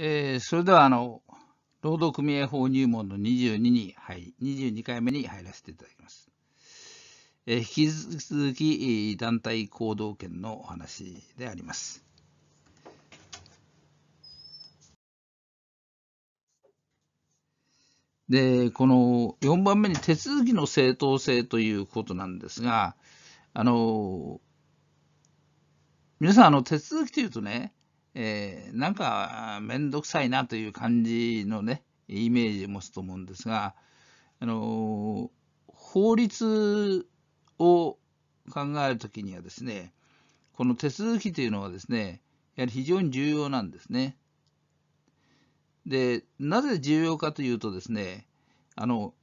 えー、それではあの労働組合法入門の22に入22回目に入らせていただきます。えー、引き続き団体行動権のお話であります。で、この4番目に手続きの正当性ということなんですが、あの皆さんあの手続きというとね、えー、なんか面倒くさいなという感じのね、イメージを持つと思うんですが、あの法律を考える時にはですね、この手続きというのはですね、やはり非常に重要なんですね。で、なぜ重要かというとですね、あの、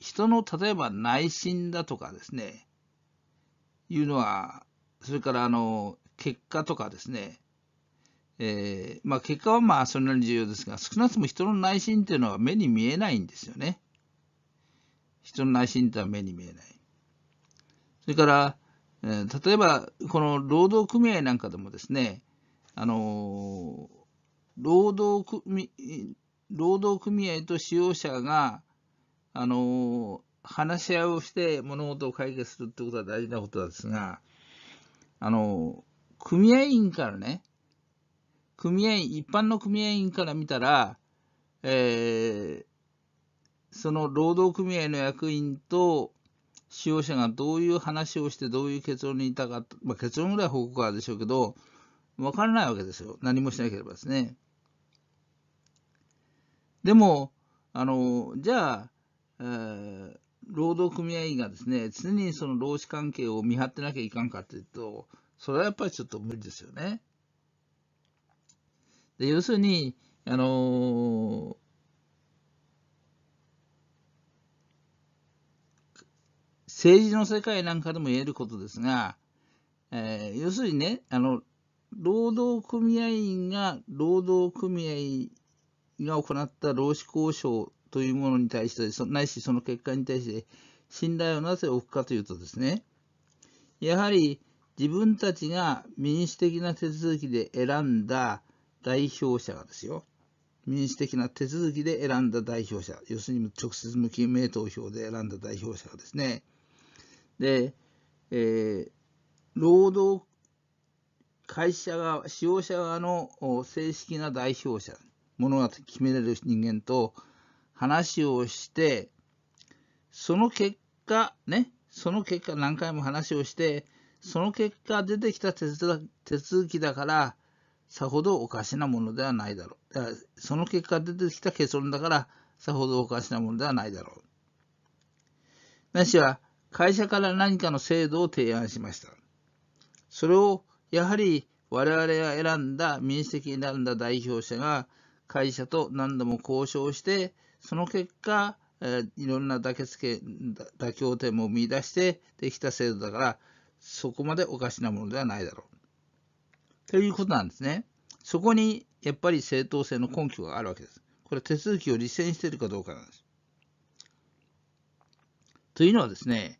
人の例えば内心だとかですね、いうのは、それからあの、結果とかですね、えー、まあ、結果はまあそれなりに重要ですが少なくとも人の内心というのは目に見えないんですよね。人の内心というのは目に見えない。それから、えー、例えばこの労働組合なんかでもですね、あのー、労働組労働組合と使用者が、あの話し合いをして物事を解決するということは大事なことですが、あの組合員からね組合一般の組合員から見たら、えー、その労働組合の役員と使用者がどういう話をしてどういう結論にいたか、まあ、結論ぐらい報告あるでしょうけど、わからないわけですよ。何もしなければですね。でも、あの、じゃあ、えー、労働組合員がですね、常にその労使関係を見張ってなきゃいかんかっていうと、それはやっぱりちょっと無理ですよね。で要するに、あのー、政治の世界なんかでも言えることですが、えー、要するにねあの、労働組合員が労働組合が行った労使交渉というものに対してそ、ないしその結果に対して信頼をなぜ置くかというとですね、やはり自分たちが民主的な手続きで選んだ代表者がですよ、民主的な手続きで選んだ代表者、要するに直接無記名投票で選んだ代表者がですね、で、えー、労働会社側、使用者側の正式な代表者、ものが決めれる人間と話をして、その結果、ね、その結果、何回も話をして、その結果出てきた手続きだから、さほどおかしなものではないだろう。だからその結果出てきた結論だから、さほどおかしなものではないだろう。なしは、会社から何かの制度を提案しました。それを、やはり我々が選んだ民主的に選んだ代表者が、会社と何度も交渉して、その結果、えいろんな妥結妥協点も見出してできた制度だから、そこまでおかしなものではないだろう。ということなんですね。そこにやっぱり正当性の根拠があるわけです。これは手続きを立証しているかどうかなんです。というのはですね、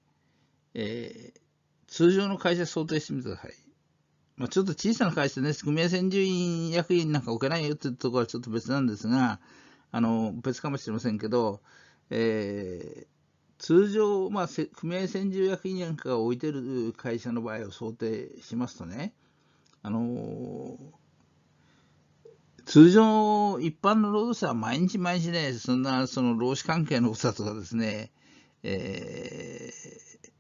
えー、通常の会社想定してみてください。まあ、ちょっと小さな会社です、組合専従員、役員なんか置けないよっていうところはちょっと別なんですが、あの別かもしれませんけど、えー、通常、まあ、組合専従役員なんかが置いている会社の場合を想定しますとね、あのー、通常、一般の労働者は毎日毎日ね、そんなその労使関係のこととかですね、えー、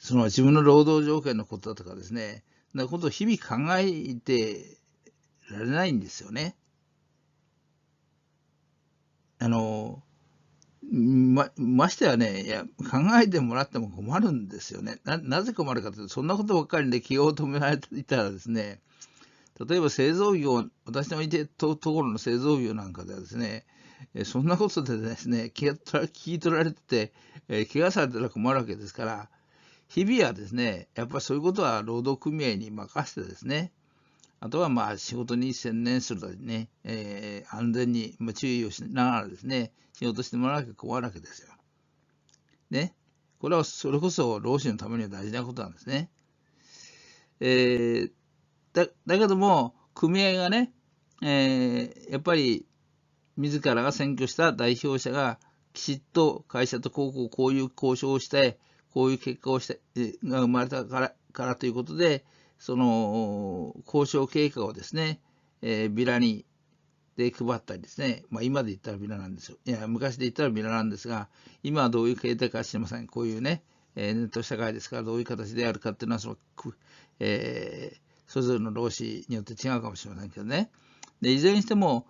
その自分の労働条件のことだとかですね、なことを日々考えてられないんですよね。あのーまましてやねいや、考えてもらっても困るんですよね。なぜ困るかというと、そんなことばっかりで気を止められていたらですね、例えば製造業、私のいてとところの製造業なんかではですね、そんなことでですね、気が聞き取られてて、怪我されたら困るわけですから、日々はですね、やっぱりそういうことは労働組合に任せてですね、あとはまあ仕事に専念するとね、えー、安全に注意をしながらですね、しようとしてもらわなきゃ困るわけですよ。ね。これはそれこそ老子のためには大事なことなんですね。えー、だだけども、組合がね、えー、やっぱり自らが選挙した代表者がきちっと会社とこうこうこういう交渉をして、こういう結果をして、が生まれたからからということで、その交渉経過をですね、えー、ビラにで配ったりですね、まあ、今で言ったらビラなんですよ。いや、昔で言ったらビラなんですが、今はどういう形態か知りません。こういうね、えー、ネット社会ですから、どういう形であるかっていうのはその、えー、それぞれの労使によって違うかもしれませんけどね。でいずれにしても、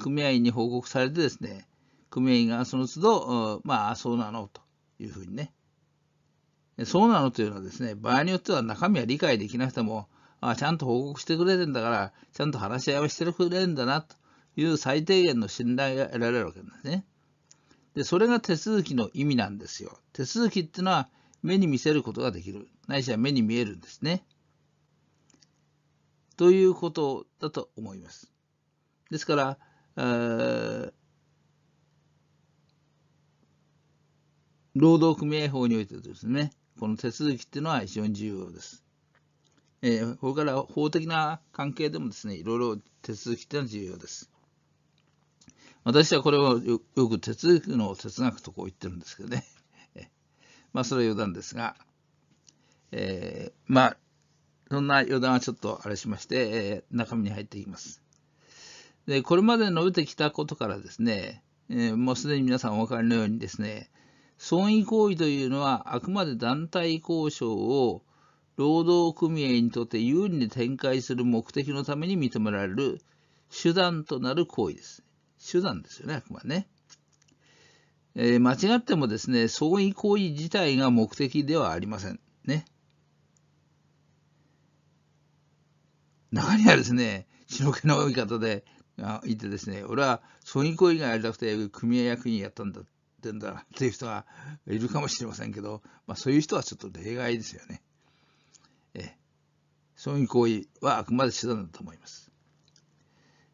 組合員に報告されてですね、組合員がその都度、まあ、そうなのというふうにね、そうなのというのはですね、場合によっては中身は理解できなくても、あちゃんと報告してくれてんだから、ちゃんと話し合いをしてくれるんだなという最低限の信頼が得られるわけなんですね。で、それが手続きの意味なんですよ。手続きっていうのは目に見せることができる。ないしは目に見えるんですね。ということだと思います。ですから、労働組合法においてですね、この手続きっていうのは非常に重要です。えー、これから法的な関係でもですね、いろいろ手続きというのは重要です。私はこれをよく手続きの哲学とこう言ってるんですけどね。まあ、それは余談ですが、えー、まあ、そんな余談はちょっとあれしまして、えー、中身に入っていきます。で、これまで述べてきたことからですね、えー、もうすでに皆さんお分かりのようにですね、損益行為というのはあくまで団体交渉を労働組合にとって有利に展開する目的のために認められる手段となる行為です。手段ですよね、あくまでね。えー、間違ってもですね、相違行為自体が目的ではありません。ね。中にはですね、白気の多い方で、あいてですね、俺は相違行為がやりたくて組合役員やったんだってんだっていう人がいるかもしれませんけど、まあ、そういう人はちょっと例外ですよね。えそういう行為はあくまで手段だと思います。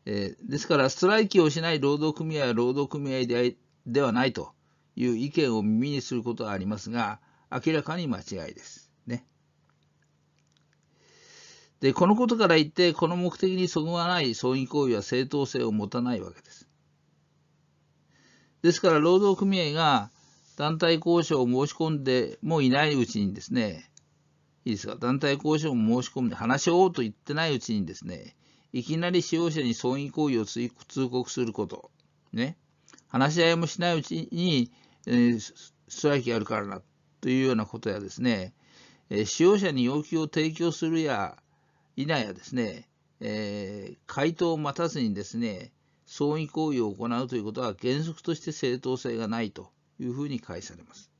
えですから、ストライキをしない労働組合は労働組合でではないという意見を耳にすることはありますが、明らかに間違いです。ね。で、このことから言って、この目的にそぐわない損益行為は正当性を持たないわけです。ですから、労働組合が団体交渉を申し込んでもいないうちにですね、いいですか、団体交渉も申し込んで、話し合おうと言ってないうちにですね、いきなり使用者に損益行為を通告すること、ね、話し合いもしないうちに、えー、ストライキがあるからなというようなことやですね、え使用者に要求を提供するや否やですね、えー、回答を待たずにですね、損益行為を行うということは原則として正当性がないというふうに返されます。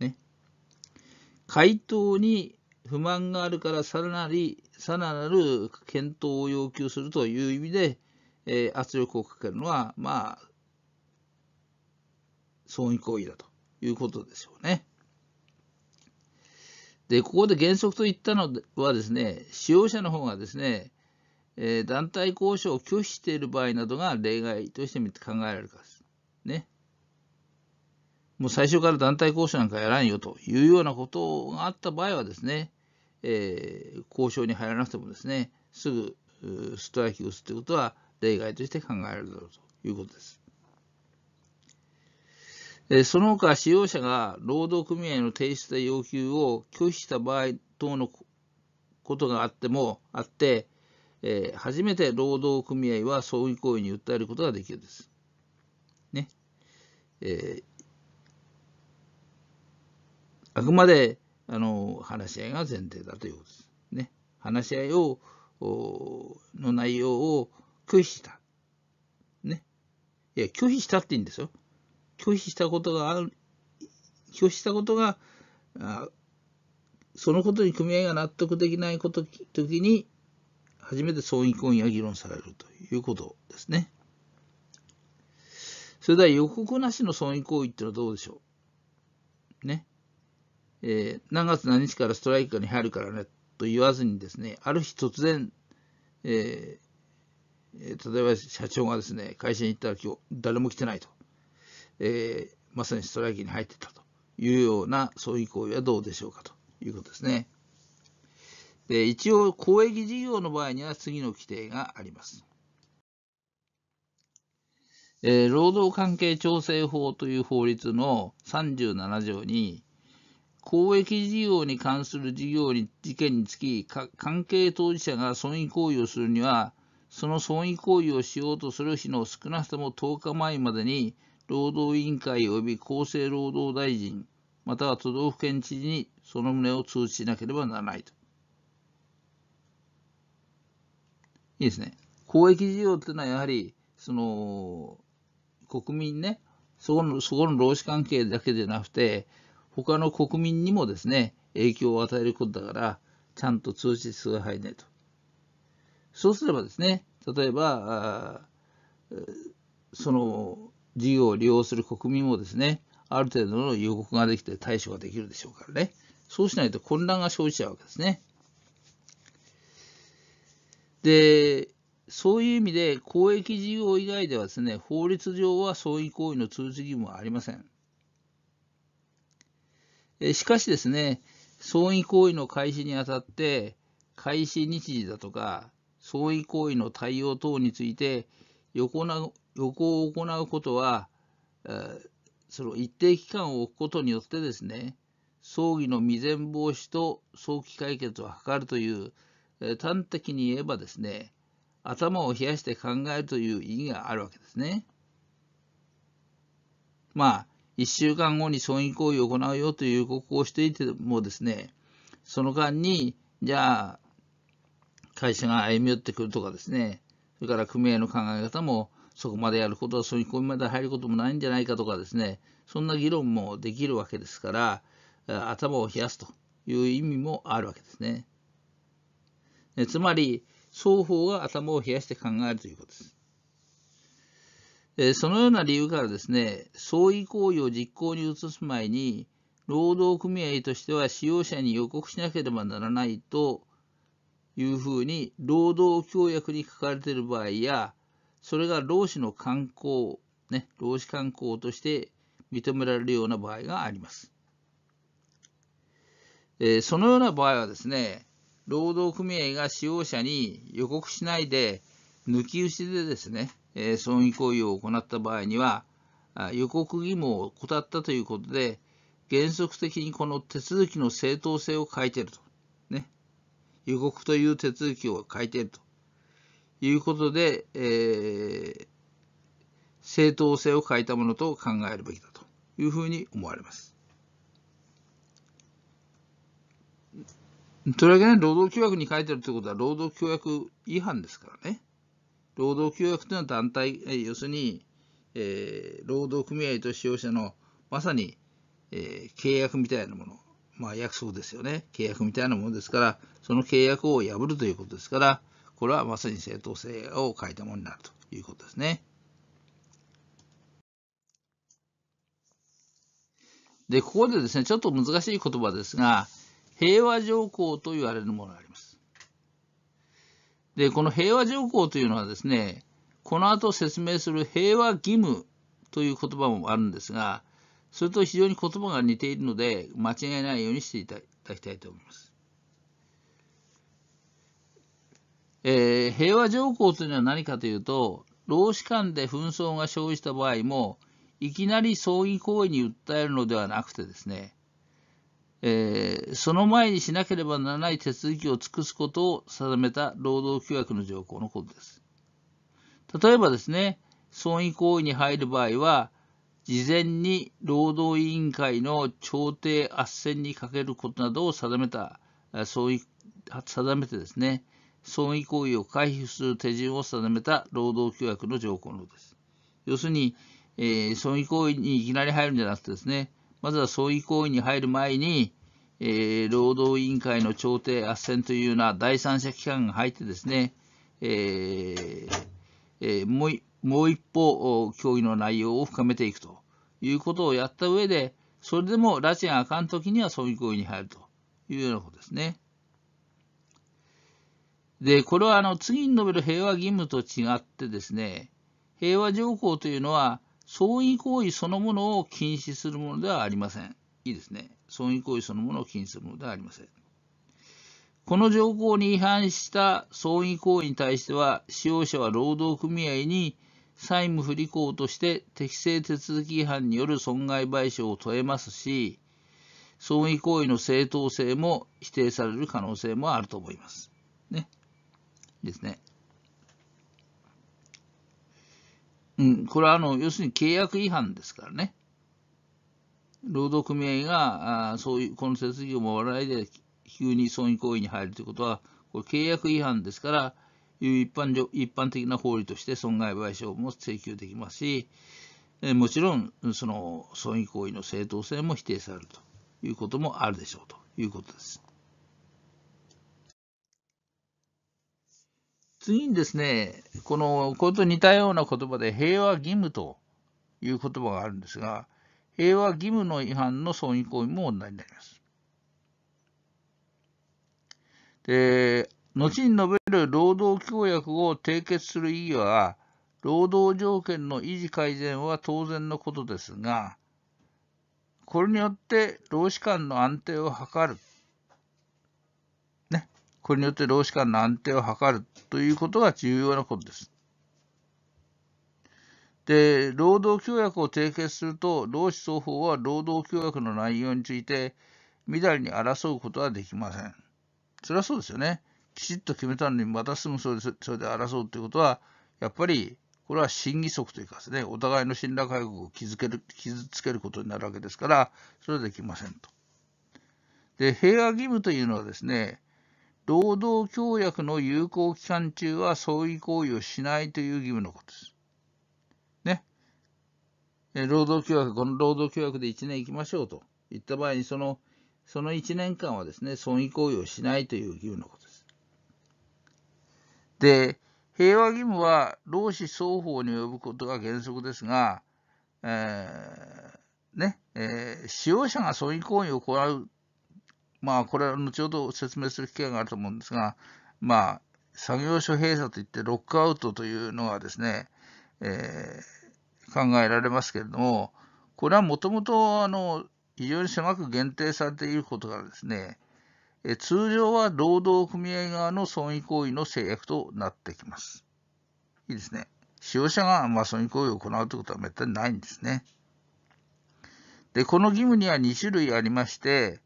ね、回答に不満があるからさらなり、さらなる検討を要求するという意味で、え圧力をかけるのは、まあ、損益行為だということでしょうね。で、ここで原則と言ったのはですね、使用者の方がですね、え団体交渉を拒否している場合などが例外として考えられるかです。ね。もう最初から団体交渉なんかやらんよというようなことがあった場合はですね、えー、交渉に入らなくてもですね、すぐストライキを打つということは例外として考えられるだろうということです。その他、使用者が労働組合の提出した要求を拒否した場合等のことがあっても、あって、えー、初めて労働組合はそういう行為に訴えることができるんです。ね。えー、あくまであの話し合いが前提だということです。ね、話し合いをの内容を拒否した。ね、いや拒否したっていいんですよ。拒否したことがある拒否したことがあそのことに組合が納得できないこと時に初めて総意婚為が議論されるということですね。それでは予告なしの損益行為ってのはどうでしょうね。えー、何月何日からストライカーに入るからねと言わずにですね、ある日突然、えー、例えば社長がですね、会社に行ったら今日誰も来てないと、えー、まさにストライキに入ってたというような、そういう行為はどうでしょうかということですね。で一応、公益事業の場合には次の規定があります。えー、労働関係調整法という法律の37条に、公益事業に関する事業に事件につき、関係当事者が損益行為をするには、その損益行為をしようとする日の少なくとも10日前までに、労働委員会及び厚生労働大臣、または都道府県知事にその旨を通知しなければならないと。いいですね。公益事業っていうのはやはり、その、国民ね、そこの、そこの労使関係だけでなくて、他の国民にもですね、影響を与えることだから、ちゃんと通知数が入だないと。そうすればですね、例えば、その事業を利用する国民もですね、ある程度の予告ができて対処ができるでしょうからね。そうしないと混乱が生じちゃうわけですね。で、そういう意味で公益事業以外ではですね、法律上は相違行為の通知義務はありません。しかしですね、相違行為の開始にあたって、開始日時だとか、相違行為の対応等について予行を行うことは、その一定期間を置くことによってですね、葬儀の未然防止と早期解決を図るという、端的に言えばですね、頭を冷やして考えるという意義があるわけですね。まあ、1週間後に損益行為を行うよという予告をしていてもですね、その間に、じゃあ、会社が歩み寄ってくるとかですね、それから組合の考え方も、そこまでやることは損益行為まで入ることもないんじゃないかとかですね、そんな議論もできるわけですから、頭を冷やすという意味もあるわけですね。つまり、双方が頭を冷やして考えるということです。そのような理由からですね、相違行為を実行に移す前に、労働組合としては使用者に予告しなければならないというふうに、労働協約に書かれている場合や、それが労使の慣行、ね、労使慣行として認められるような場合があります。そのような場合はですね、労働組合が使用者に予告しないで、抜き打ちでですね、え損益行為を行った場合には、予告義務を怠ったということで、原則的にこの手続きの正当性を書いていると。ね。予告という手続きを書いているということで、えー、正当性を欠いたものと考えるべきだというふうに思われます。とりわけね、労働協約に書いてあるということは、労働協約違反ですからね。労働協約というのは団体、要するに、えー、労働組合と使用者のまさに、えー、契約みたいなもの、まあ、約束ですよね、契約みたいなものですから、その契約を破るということですから、これはまさに正当性を欠いたものになるということですね。で、ここでですね、ちょっと難しい言葉ですが、平和条項と言われるものがあります。で、この平和条項というのはですね、この後説明する平和義務という言葉もあるんですが、それと非常に言葉が似ているので、間違いないようにしていただきたいと思います。えー、平和条項というのは何かというと、労使間で紛争が生じた場合も、いきなり葬儀行為に訴えるのではなくてですね、えー、その前にしなければならない手続きを尽くすことを定めた労働規約の条項のことです。例えばですね、損益行為に入る場合は、事前に労働委員会の調停斡旋にかけることなどを定めた、定めてですね、損益行為を回避する手順を定めた労働規約の条項のことです。要するに、えー、損益行為にいきなり入るんじゃなくてですね、まずは総う行為に入る前に、えー、労働委員会の調停斡旋というような第三者機関が入ってですね、えーえー、もうもう一歩協議の内容を深めていくということをやった上で、それでも拉致があかんときには総う行為に入るというようなことですね。で、これはあの次に述べる平和義務と違ってですね、平和条項というのは、相違行為そのものを禁止するものではありません。いいですね。損益行為そのものを禁止するものではありません。この条項に違反した損益行為に対しては、使用者は労働組合に債務不履行として適正手続き違反による損害賠償を問えますし、損益行為の正当性も否定される可能性もあると思います。ね。ですね。うん、これはあの要するに契約違反ですからね。労働組合があそういうこの手続きをもらないで急に損益行為に入るということは、これ契約違反ですから、いう一般一般的な法律として損害賠償も請求できますし、えもちろんその損益行為の正当性も否定されるということもあるでしょうということです。次にですね、この、これと似たような言葉で平和義務という言葉があるんですが、平和義務の違反の損益行為も問題になります。で、後に述べる労働協約を締結する意義は、労働条件の維持改善は当然のことですが、これによって労使間の安定を図るこれによって労使間の安定を図るということが重要なことです。で、労働協約を締結すると、労使双方は労働協約の内容について、みだりに争うことはできません。それはそうですよね。きちっと決めたのに、またすぐそれで争うということは、やっぱり、これは審議則というかですね、お互いの信頼回復を傷ける傷つけることになるわけですから、それはできませんと。で、平和義務というのはですね、労働協約の有効期間中は相違行為をしないという義務のことです。ね。労働協約、この労働協約で1年行きましょうと言った場合に、その、その1年間はですね、損益行為をしないという義務のことです。で、平和義務は労使双方に及ぶことが原則ですが、えー、ね、えー、使用者が損益行為を行うまあ、これは後ほど説明する機会があると思うんですが、まあ、作業所閉鎖といってロックアウトというのがですね、えー、考えられますけれども、これはもともとあの非常に狭く限定されていることからですね、え通常は労働組合側の損益行為の制約となってきます。いいですね。使用者がまあ損益行為を行うということはめったにないんですね。で、この義務には2種類ありまして、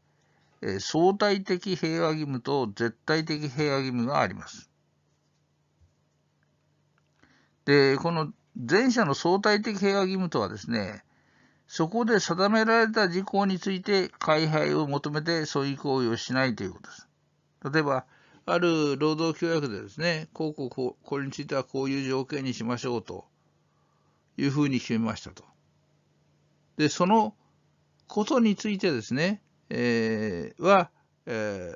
え相対的平和義務と絶対的平和義務があります。で、この前者の相対的平和義務とはですね、そこで定められた事項について開廃を求めてそう行為をしないということです。例えば、ある労働協約でですね、こうこうこう、これについてはこういう条件にしましょうというふうに決めましたと。で、そのことについてですね、えー、は、え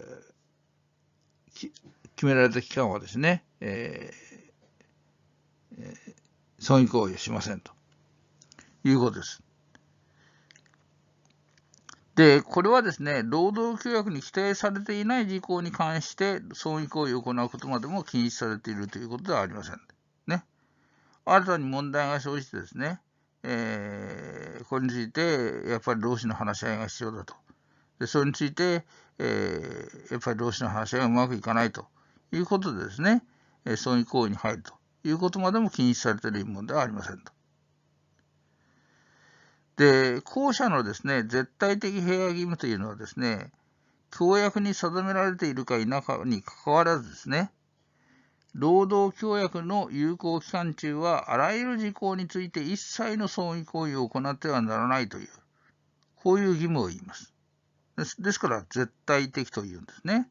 ー、決められた期間はですね、えー、損益行為をしませんということです。で、これはですね、労働契約に規定されていない事項に関して損益行為を行うことまでも禁止されているということではありません。ね。新たに問題が生じてですね、えー、これについてやっぱり労使の話し合いが必要だとでそれについて、えー、やっぱり労使の話がうまくいかないということでですね、えー、そ行為に入るということまでも禁止されているものではありませんと。で、後者のですね、絶対的平和義務というのはですね、協約に定められているか否かにかかわらずですね、労働協約の有効期間中は、あらゆる事項について一切の損益行為を行ってはならないという、こういう義務を言います。ですから絶対的というんですね。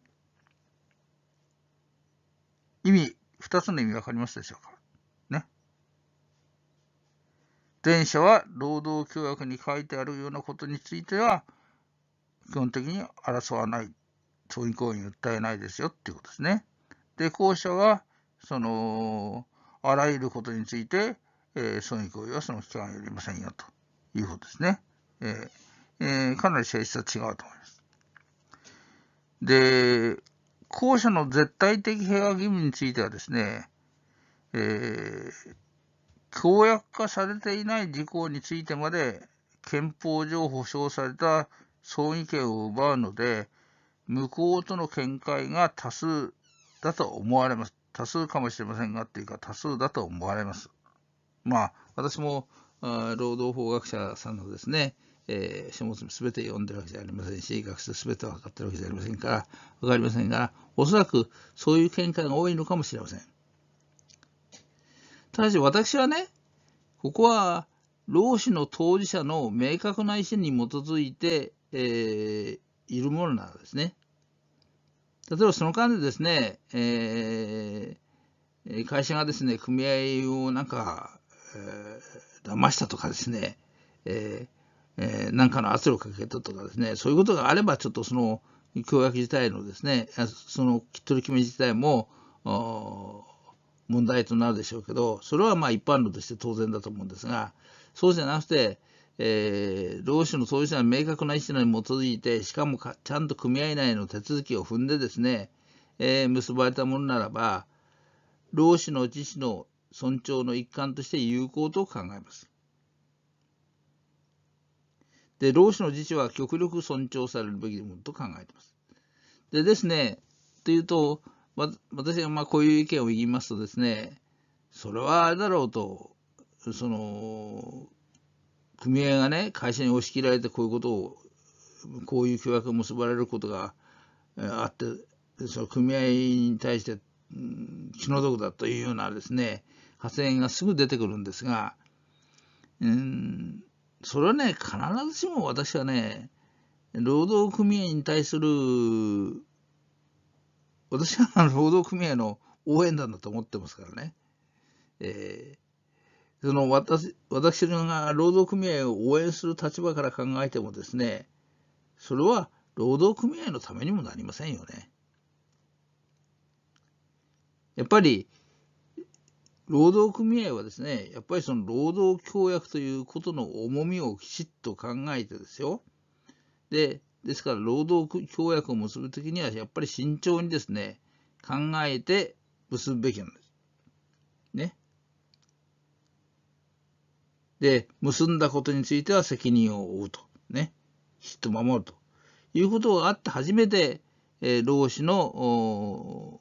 意味、2つの意味分かりますでしょうかね。前者は労働協約に書いてあるようなことについては、基本的に争わない、調理行為に訴えないですよっていうことですね。で、後者は、その、あらゆることについて、えー、損益行為はその期間やりませんよということですね。えーえー、かなり性質は違うと思います。で、後者の絶対的平和義務についてはですね、えー、公約化されていない事項についてまで憲法上保障された総意権を奪うので、無効との見解が多数だと思われます。多数かもしれませんがっていうか多数だと思われます。まあ、私も労働法学者さんのですね、えー、書物も全て読んでるわけじゃありませんし学者全て分かってるわけじゃありませんから分かりませんがおそらくそういう見解が多いのかもしれません。ただし私はねここは労使の当事者の明確な意思に基づいて、えー、いるものなんですね。例えばその間でですね、えー、会社がですね組合をなんか、えー騙したとかですね、えーえー、なんかの圧力かけたとかですね、そういうことがあれば、ちょっとその凶悪自体のですね、その取り決め自体も問題となるでしょうけど、それはまあ一般論として当然だと思うんですが、そうじゃなくて、えー、労使の当事者の明確な意思に基づいて、しかもちゃんと組合内の手続きを踏んでですね、えー、結ばれたものならば、労使の自治の尊重の一環として有効と考えます。で、労使の自治は極力尊重されるべきものと考えています。でですね、というと、ま、私がまあこういう意見を言いますとですね、それはあれだろうと、その、組合がね、会社に押し切られてこういうことを、こういう契約を結ばれることがあって、その組合に対して気の毒だというようなですね、発言がすぐ出てくるんですが、うん、それはね、必ずしも私はね、労働組合に対する、私は労働組合の応援団だと思ってますからね。えー、その私私が労働組合を応援する立場から考えてもですね、それは労働組合のためにもなりませんよね。やっぱり労働組合はですね、やっぱりその労働協約ということの重みをきちっと考えてですよ。で、ですから労働協約を結ぶときには、やっぱり慎重にですね、考えて結ぶべきなんです。ね。で、結んだことについては責任を負うと。ね。きちっと守ると。いうことがあって初めて、えー、労使の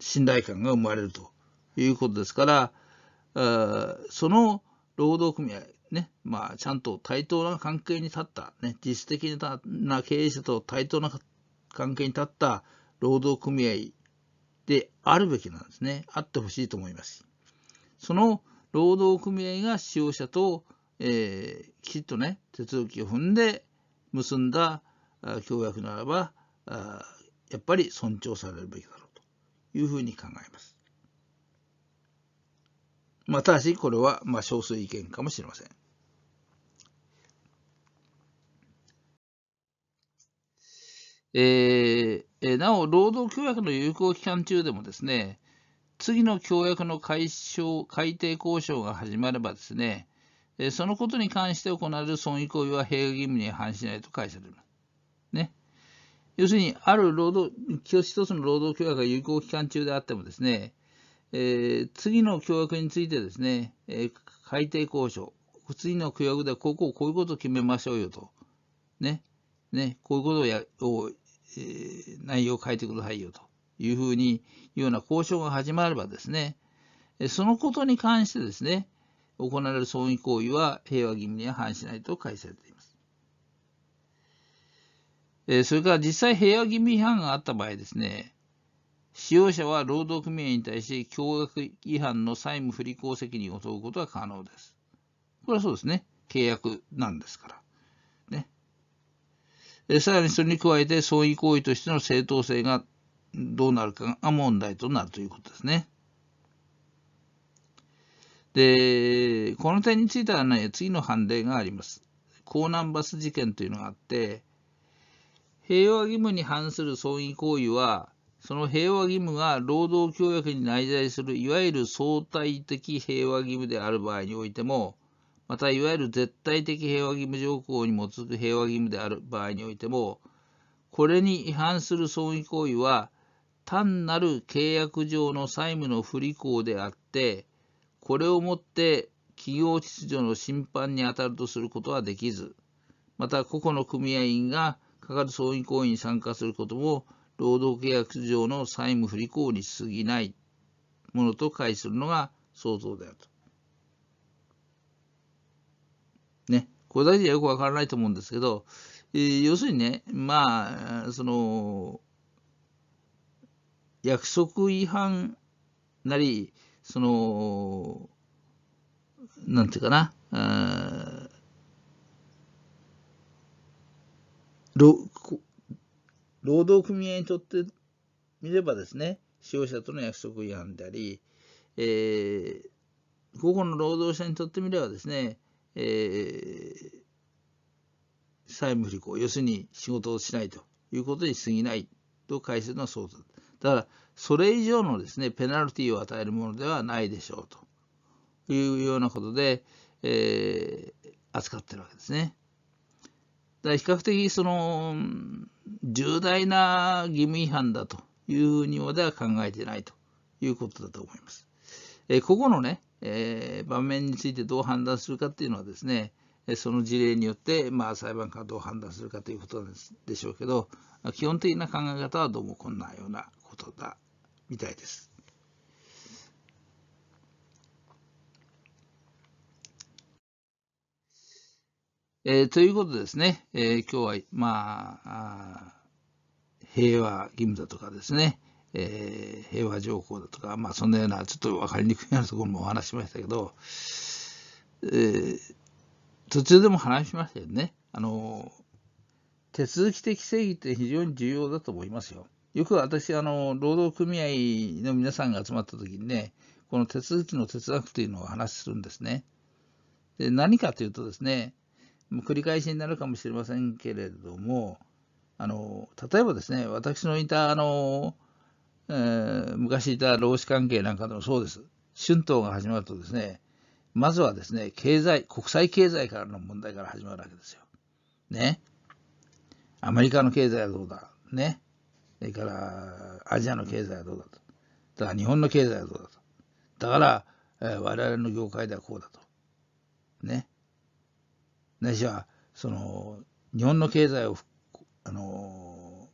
信頼感が生まれるということですから、その労働組合、ね、まあ、ちゃんと対等な関係に立った、ね、実質的な経営者と対等な関係に立った労働組合であるべきなんですね。あってほしいと思います。その労働組合が使用者と、えー、きちっとね、手続きを踏んで結んだ協約ならば、やっぱり尊重されるべきだいうふうに考えます。まあ、ただし、これは、まあ、少数意見かもしれません。えー、なお、労働協約の有効期間中でもですね、次の協約の解消改定交渉が始まればですね、そのことに関して行われる損益行為は併合義務に反しないと解釈されます。ね。要するに、ある労働、一つの労働協約が有効期間中であってもですね、えー、次の協約についてですね、えー、改定交渉、次の協約ではこうこうこういうことを決めましょうよと、ね、ね、こういうことをやを、えー、内容を変えてくださいよというふうに、いうような交渉が始まればですね、そのことに関してですね、行われる損益行為は平和義務には反しないと解説す。えそれから実際部屋義務違反があった場合ですね、使用者は労働組合に対し、驚学違反の債務不履行責任を問うことが可能です。これはそうですね。契約なんですから。ね。えさらにそれに加えて、相違行為としての正当性がどうなるかが問題となるということですね。で、この点についてはね、次の判例があります。港南バス事件というのがあって、平和義務に反する損益行為は、その平和義務が労働協約に内在するいわゆる相対的平和義務である場合においても、またいわゆる絶対的平和義務条項に基づく平和義務である場合においても、これに違反する損益行為は、単なる契約上の債務の不履行であって、これをもって企業秩序の審判に当たるとすることはできず、また個々の組合員がかかる総意行為に参加することも、労働契約上の債務不履行に過ぎないものと解するのが想像であると。ね、これだけじゃよくわからないと思うんですけど、えー、要するにね、まあ、その、約束違反なり、その、なんていうかな、労働組合にとってみればですね、使用者との約束違反であり、えー、個々の労働者にとってみればですね、えー、債務不履行、要するに仕事をしないということに過ぎないと解説の相当。だから、それ以上のですね、ペナルティを与えるものではないでしょうというようなことで、えー、扱ってるわけですね。だから比較的その重大な義務違反だというふうにまでは考えてないということだと思います。えここのね、えー、場面についてどう判断するかっていうのはですね、その事例によって、まあ、裁判官はどう判断するかということなんでしょうけど、基本的な考え方はどうもこんなようなことだみたいです。えー、ということですね、えー、今日は、まあ、平和義務だとかですね、えー、平和条項だとか、まあ、そんなようなちょっと分かりにくいようなところもお話しましたけど、えー、途中でも話しましたよねあの手続き的正義って非常に重要だと思いますよ。よく私あの労働組合の皆さんが集まった時にねこの手続きの哲学というのを話するんですね。で何かというとですね繰り返しになるかもしれませんけれども、あの例えばですね、私のいたあの、えー、昔いた労使関係なんかでもそうです。春闘が始まるとですね、まずはですね、経済、国際経済からの問題から始まるわけですよ。ね。アメリカの経済はどうだ。ね。それから、アジアの経済はどうだと。だから日本の経済はどうだと。だから、えー、我々の業界ではこうだと。ね。ないしはその日本の経済をあの、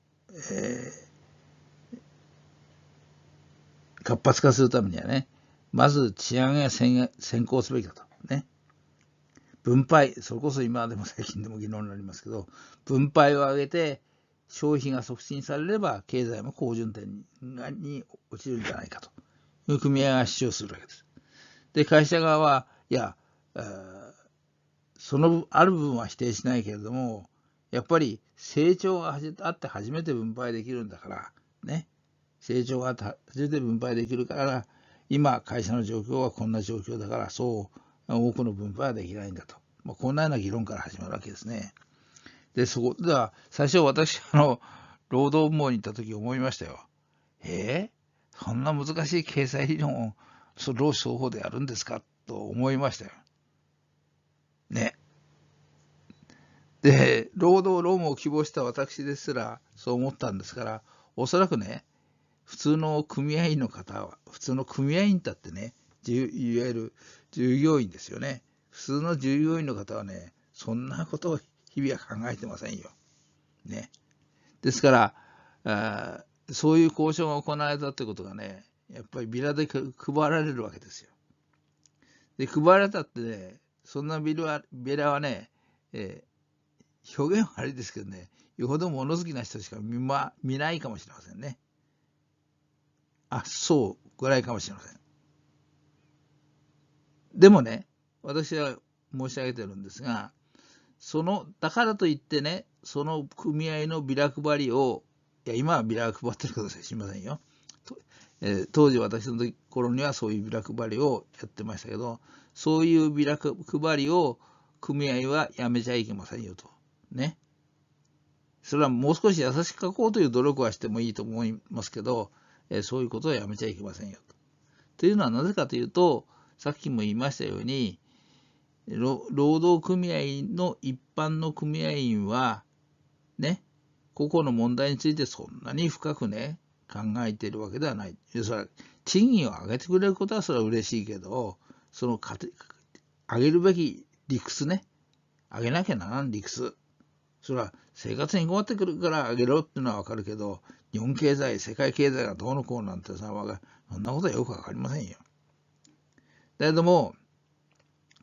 えー、活発化するためにはねまず治安が先先行すべきだとね分配それこそ今でも最近でも議論になりますけど分配を上げて消費が促進されれば経済も好循点に落ちるんじゃないかという組合が主張するわけです。で会社側はいや、えーそのある部分は否定しないけれども、やっぱり成長があって初めて分配できるんだから、ね。成長があって初めて分配できるから、今会社の状況はこんな状況だから、そう多くの分配はできないんだと。まあ、こんなような議論から始まるわけですね。で、そこ、では、最初私、あの、労働部門に行った時思いましたよ。えー、そんな難しい経済理論を、労使双方でやるんですかと思いましたよ。ね。で、労働労務を希望した私ですらそう思ったんですから、おそらくね、普通の組合員の方は、普通の組合員だってね、いわゆる従業員ですよね。普通の従業員の方はね、そんなことを日々は考えてませんよ。ね。ですから、あそういう交渉が行われたってことがね、やっぱりビラで配られるわけですよ。で、配られたってね、そんなビルはビラはね、えー、表現はあれですけどね、よほど物好きな人しか見,、ま、見ないかもしれませんね。あ、そう、ぐらいかもしれません。でもね、私は申し上げてるんですが、その、だからといってね、その組合のビラ配りを、いや、今はビラ配ってるけど、すみませんよ。え当時私の頃にはそういうビラ配りをやってましたけど、そういうビラ配りを組合はやめちゃいけませんよと。ね。それはもう少し優しく書こうという努力はしてもいいと思いますけど、えそういうことはやめちゃいけませんよと。というのはなぜかというと、さっきも言いましたように、労働組合の一般の組合員は、ね、個々の問題についてそんなに深くね、考えているわけではない。するに賃金を上げてくれることはそれは嬉しいけど、その上げるべき理屈ね。上げなきゃならん理屈。それは生活に困ってくるから上げろっていうのはわかるけど、日本経済、世界経済がどうのこうなんてさ、そんなことはよく分かりませんよ。だけども、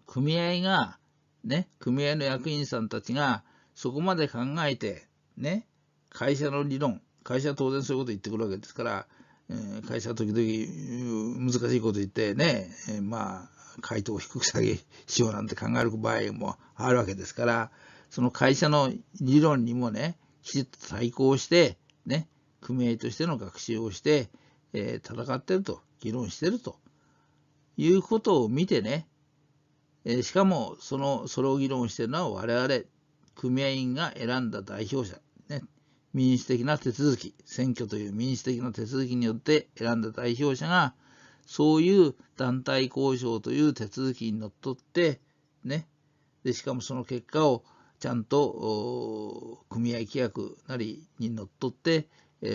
組合が、ね、組合の役員さんたちがそこまで考えて、ね、会社の理論、会社は当然そういうこと言ってくるわけですから、えー、会社は時々難しいこと言ってね、えー、まあ、回答を低く下げしようなんて考える場合もあるわけですから、その会社の理論にもね、きちっと対抗して、ね、組合としての学習をして、えー、戦ってると、議論してるということを見てね、えー、しかもその、それを議論してるのは我々、組合員が選んだ代表者、民主的な手続き、選挙という民主的な手続きによって選んだ代表者が、そういう団体交渉という手続きにのっとって、ね、でしかもその結果をちゃんと組合規約なりにのっとって、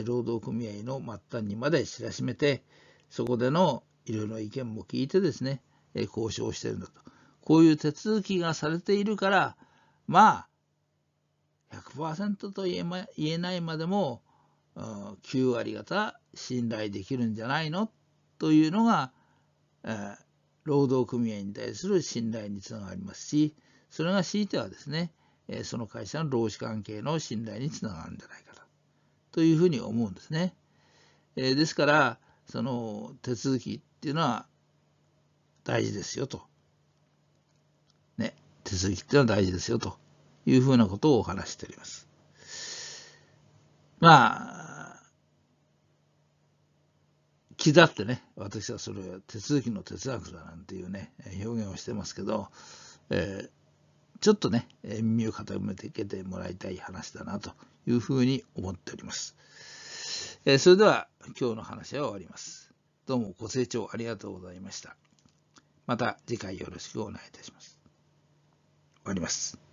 労働組合の末端にまで知らしめて、そこでのいろいろ意見も聞いてですね、交渉してるんだと。こういう手続きがされているから、まあ、100%と言え,、ま、言えないまでも、うん、9割方信頼できるんじゃないのというのが、えー、労働組合に対する信頼につながりますしそれが強いてはですね、えー、その会社の労使関係の信頼につながるんじゃないかというふうに思うんですね。えー、ですからその手続きっていうのは大事ですよと。ね手続きっていうのは大事ですよと。いうふうなことをお話しております。まあ、気だってね、私はそれは手続きの哲学だなんていうね、表現をしてますけど、えー、ちょっとね、耳を傾ていけてもらいたい話だなというふうに思っております。えー、それでは今日の話は終わります。どうもご清聴ありがとうございました。また次回よろしくお願いいたします。終わります。